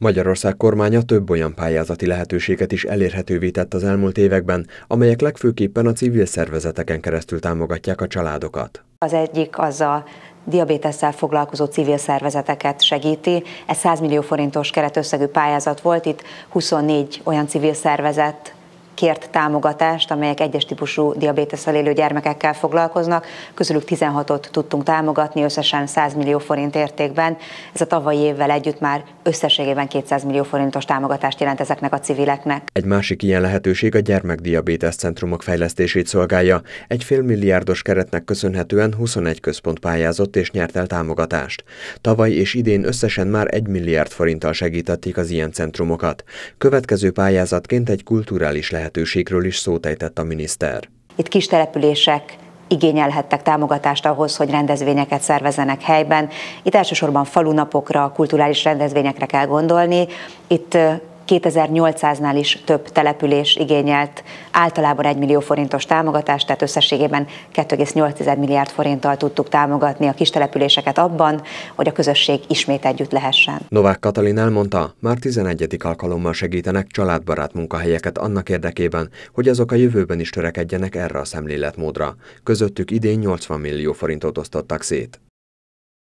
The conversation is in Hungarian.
Magyarország kormánya több olyan pályázati lehetőséget is elérhetővé tett az elmúlt években, amelyek legfőképpen a civil szervezeteken keresztül támogatják a családokat. Az egyik az a diabétesszel foglalkozó civil szervezeteket segíti. Ez 100 millió forintos keretösszegű pályázat volt, itt 24 olyan civil szervezet kért támogatást, amelyek egyes típusú diabéteszel élő gyermekekkel foglalkoznak. Közülük 16-ot tudtunk támogatni összesen 100 millió forint értékben. Ez a tavalyi évvel együtt már összességében 200 millió forintos támogatást jelent ezeknek a civileknek. Egy másik ilyen lehetőség a gyermekdiabétes centrumok fejlesztését szolgálja. Egy milliárdos keretnek köszönhetően 21 központ pályázott és nyert el támogatást. Tavaly és idén összesen már 1 milliárd forinttal segítették az ilyen centrumokat. Következő pályázatként egy kulturális lehetőség lehetőségről is szót ejtett a miniszter. Itt kis települések igényelhettek támogatást ahhoz, hogy rendezvényeket szervezenek helyben. Itt elsősorban falunapokra, kulturális rendezvényekre kell gondolni. Itt 2800-nál is több település igényelt általában 1 millió forintos támogatást, tehát összességében 2,8 milliárd forinttal tudtuk támogatni a kis településeket abban, hogy a közösség ismét együtt lehessen. Novák Katalin elmondta, már 11. alkalommal segítenek családbarát munkahelyeket annak érdekében, hogy azok a jövőben is törekedjenek erre a szemléletmódra. Közöttük idén 80 millió forintot osztottak szét.